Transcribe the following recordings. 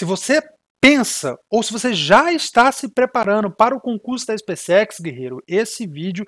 Se você pensa ou se você já está se preparando para o concurso da SpaceX, guerreiro, esse vídeo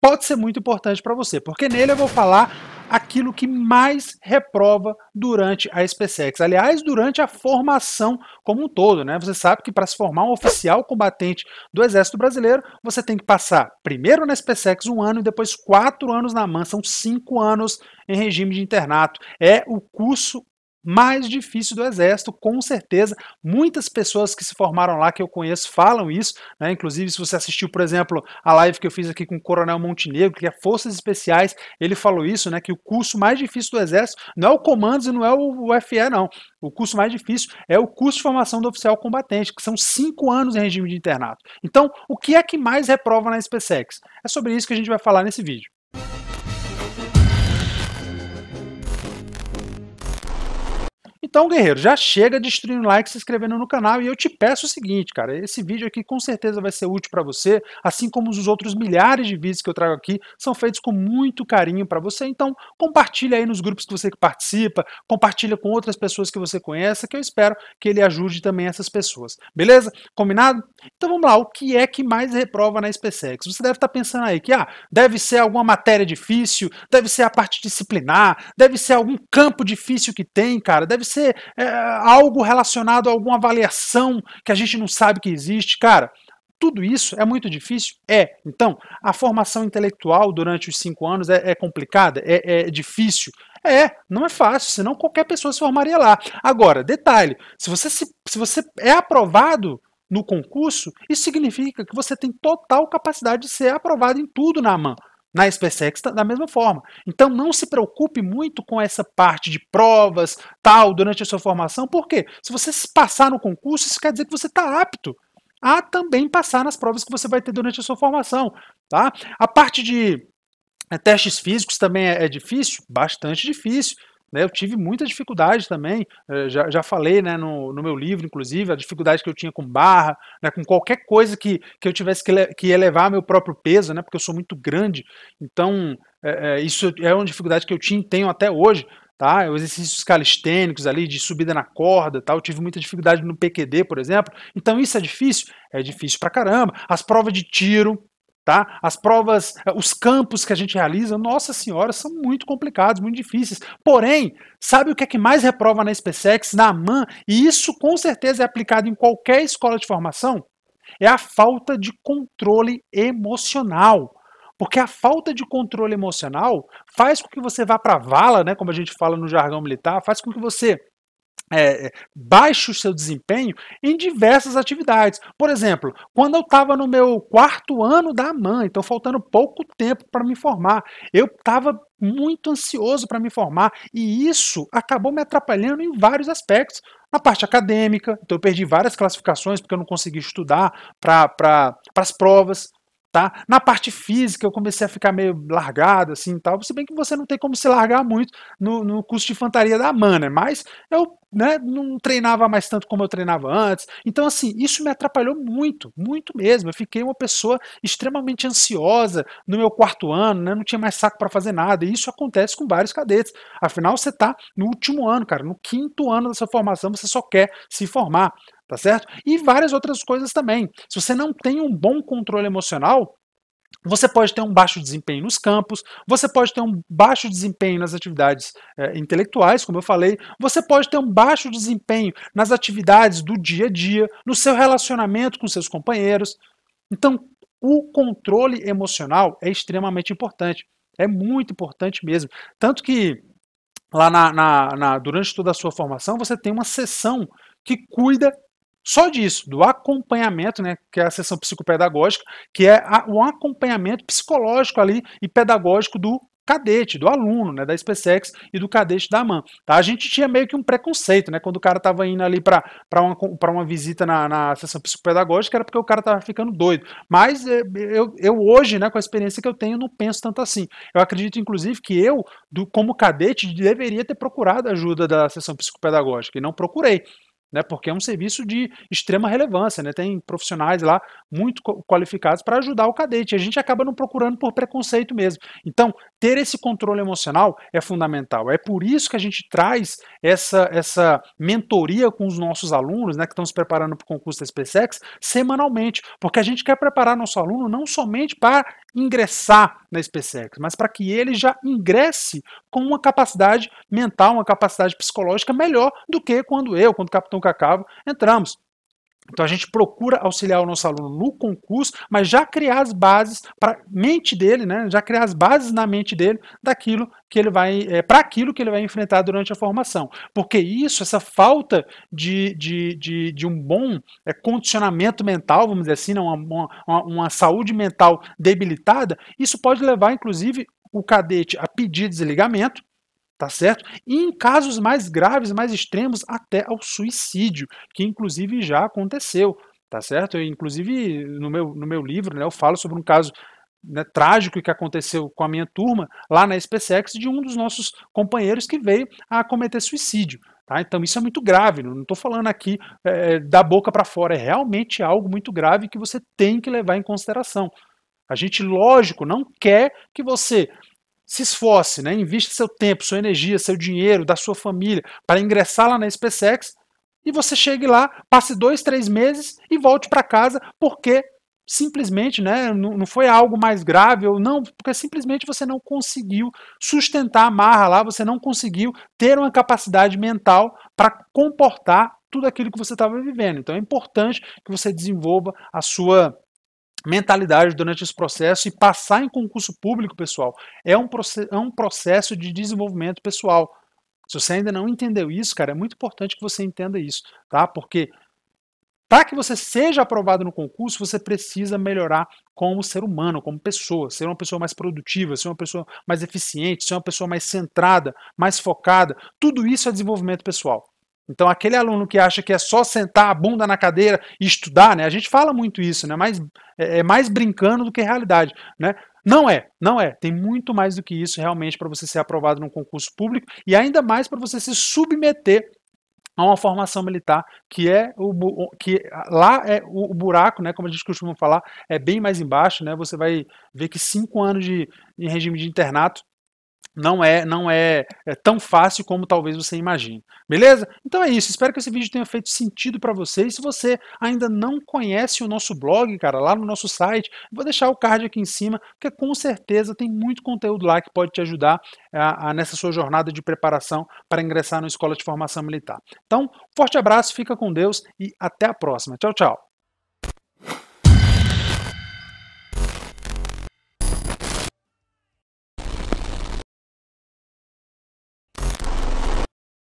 pode ser muito importante para você, porque nele eu vou falar aquilo que mais reprova durante a SpaceX. Aliás, durante a formação como um todo, né? Você sabe que para se formar um oficial combatente do Exército Brasileiro, você tem que passar primeiro na SpaceX um ano e depois quatro anos na MAN, são cinco anos em regime de internato. É o curso mais difícil do exército, com certeza. Muitas pessoas que se formaram lá que eu conheço falam isso, né? Inclusive, se você assistiu, por exemplo, a live que eu fiz aqui com o Coronel Montenegro, que é Forças Especiais, ele falou isso, né? Que o curso mais difícil do exército não é o comandos e não é o UFE, não. O curso mais difícil é o curso de formação do oficial combatente, que são cinco anos em regime de internato. Então, o que é que mais reprova na SPSEX? É sobre isso que a gente vai falar nesse vídeo. Então, guerreiro, já chega de destruindo like, se inscrevendo no canal e eu te peço o seguinte, cara, esse vídeo aqui com certeza vai ser útil para você, assim como os outros milhares de vídeos que eu trago aqui, são feitos com muito carinho para você, então compartilha aí nos grupos que você participa, compartilha com outras pessoas que você conhece, que eu espero que ele ajude também essas pessoas. Beleza? Combinado? Então vamos lá, o que é que mais reprova na SpaceX? Você deve estar tá pensando aí que ah, deve ser alguma matéria difícil, deve ser a parte disciplinar, deve ser algum campo difícil que tem, cara, deve ser ser é, algo relacionado a alguma avaliação que a gente não sabe que existe. Cara, tudo isso é muito difícil? É. Então, a formação intelectual durante os cinco anos é, é complicada? É, é difícil? É, não é fácil, senão qualquer pessoa se formaria lá. Agora, detalhe: se você, se, se você é aprovado no concurso, isso significa que você tem total capacidade de ser aprovado em tudo na mão na SpaceX da mesma forma. Então não se preocupe muito com essa parte de provas, tal, durante a sua formação, porque se você passar no concurso, isso quer dizer que você está apto a também passar nas provas que você vai ter durante a sua formação, tá? A parte de eh, testes físicos também é, é difícil, bastante difícil. Né? Eu tive muita dificuldade também, eh, já, já falei né, no, no meu livro, inclusive, a dificuldade que eu tinha com barra, né, com qualquer coisa que, que eu tivesse que, que elevar meu próprio peso, né, porque eu sou muito grande. Então, é, é, isso é uma dificuldade que eu tinha tenho até hoje. Tá? Exercícios calistênicos ali, de subida na corda, tá? eu tive muita dificuldade no PQD, por exemplo. Então, isso é difícil? É difícil pra caramba. As provas de tiro, Tá? As provas, eh, os campos que a gente realiza, nossa senhora, são muito complicados, muito difíceis. Porém, sabe o que é que mais reprova na SpaceX, na AMAN, e isso com certeza é aplicado em qualquer escola de formação? É a falta de controle emocional. Porque a falta de controle emocional faz com que você vá para a vala, né, como a gente fala no jargão militar, faz com que você é, é, baixo seu desempenho em diversas atividades. Por exemplo, quando eu estava no meu quarto ano da AMAN, então faltando pouco tempo para me formar, eu estava muito ansioso para me formar e isso acabou me atrapalhando em vários aspectos. Na parte acadêmica, então eu perdi várias classificações porque eu não consegui estudar para as provas, tá? Na parte física eu comecei a ficar meio largado assim, tal. Se bem que você não tem como se largar muito no, no curso de infantaria da Mana, mas eu né, não treinava mais tanto como eu treinava antes. Então, assim, isso me atrapalhou muito, muito mesmo. Eu fiquei uma pessoa extremamente ansiosa no meu quarto ano, né, não tinha mais saco para fazer nada. E isso acontece com vários cadetes. Afinal, você está no último ano, cara, no quinto ano da sua formação, você só quer se formar. Tá certo? E várias outras coisas também. Se você não tem um bom controle emocional, você pode ter um baixo desempenho nos campos, você pode ter um baixo desempenho nas atividades é, intelectuais, como eu falei, você pode ter um baixo desempenho nas atividades do dia a dia, no seu relacionamento com seus companheiros. Então, o controle emocional é extremamente importante, é muito importante mesmo. Tanto que lá na, na, na durante toda a sua formação você tem uma sessão que cuida só disso, do acompanhamento, né, que é a sessão psicopedagógica, que é a, o acompanhamento psicológico ali e pedagógico do cadete, do aluno, né, da SpaceX e do cadete da AMAN. Tá? A gente tinha meio que um preconceito, né, quando o cara estava indo ali para uma, uma visita na, na sessão psicopedagógica, era porque o cara estava ficando doido. Mas eh, eu, eu hoje, né, com a experiência que eu tenho, não penso tanto assim. Eu acredito, inclusive, que eu, do, como cadete, deveria ter procurado ajuda da sessão psicopedagógica e não procurei né? Porque é um serviço de extrema relevância, né? Tem profissionais lá muito qualificados para ajudar o cadete. A gente acaba não procurando por preconceito mesmo. Então, ter esse controle emocional é fundamental. É por isso que a gente traz essa essa mentoria com os nossos alunos, né, que estão se preparando para o concurso da SpaceX, semanalmente, porque a gente quer preparar nosso aluno não somente para ingressar na SpaceX, mas para que ele já ingresse com uma capacidade mental, uma capacidade psicológica melhor do que quando eu, quando o capitão Tunca Cabo, entramos. Então a gente procura auxiliar o nosso aluno no concurso, mas já criar as bases para mente dele, né? Já criar as bases na mente dele daquilo que ele vai, é, para aquilo que ele vai enfrentar durante a formação, porque isso, essa falta de, de, de, de um bom é, condicionamento mental, vamos dizer assim, né? uma, uma, uma saúde mental debilitada, isso pode levar, inclusive, o cadete a pedir desligamento tá certo? E em casos mais graves, mais extremos, até ao suicídio, que inclusive já aconteceu, tá certo? Eu, inclusive, no meu, no meu livro, né, eu falo sobre um caso né, trágico que aconteceu com a minha turma lá na SpaceX de um dos nossos companheiros que veio a cometer suicídio. Tá? Então isso é muito grave, não estou falando aqui é, é da boca para fora, é realmente algo muito grave que você tem que levar em consideração. A gente, lógico, não quer que você se esforce, né? invista seu tempo, sua energia, seu dinheiro, da sua família, para ingressar lá na SpaceX e você chegue lá, passe dois, três meses e volte para casa, porque simplesmente né, não foi algo mais grave, ou não, porque simplesmente você não conseguiu sustentar a marra lá, você não conseguiu ter uma capacidade mental para comportar tudo aquilo que você estava vivendo. Então é importante que você desenvolva a sua mentalidade durante esse processo e passar em concurso público, pessoal, é um, é um processo de desenvolvimento pessoal. Se você ainda não entendeu isso, cara, é muito importante que você entenda isso, tá? Porque para que você seja aprovado no concurso, você precisa melhorar como ser humano, como pessoa, ser uma pessoa mais produtiva, ser uma pessoa mais eficiente, ser uma pessoa mais centrada, mais focada. Tudo isso é desenvolvimento pessoal. Então, aquele aluno que acha que é só sentar a bunda na cadeira e estudar, né? A gente fala muito isso, né? Mas é, é mais brincando do que realidade, né? Não é, não é. Tem muito mais do que isso realmente para você ser aprovado num concurso público e ainda mais para você se submeter a uma formação militar que é o que lá é o, o, buraco, né? Como a gente costuma falar, é bem mais embaixo, né? Você vai ver que cinco anos de em regime de internato não é, não é, é, tão fácil como talvez você imagine. Beleza? Então é isso. Espero que esse vídeo tenha feito sentido para você. E se você ainda não conhece o nosso blog, cara, lá no nosso site, vou deixar o card aqui em cima, porque com certeza tem muito conteúdo lá que pode te ajudar a, a, nessa sua jornada de preparação para ingressar na Escola de Formação Militar. Então, forte abraço, fica com Deus e até a próxima. Tchau, tchau.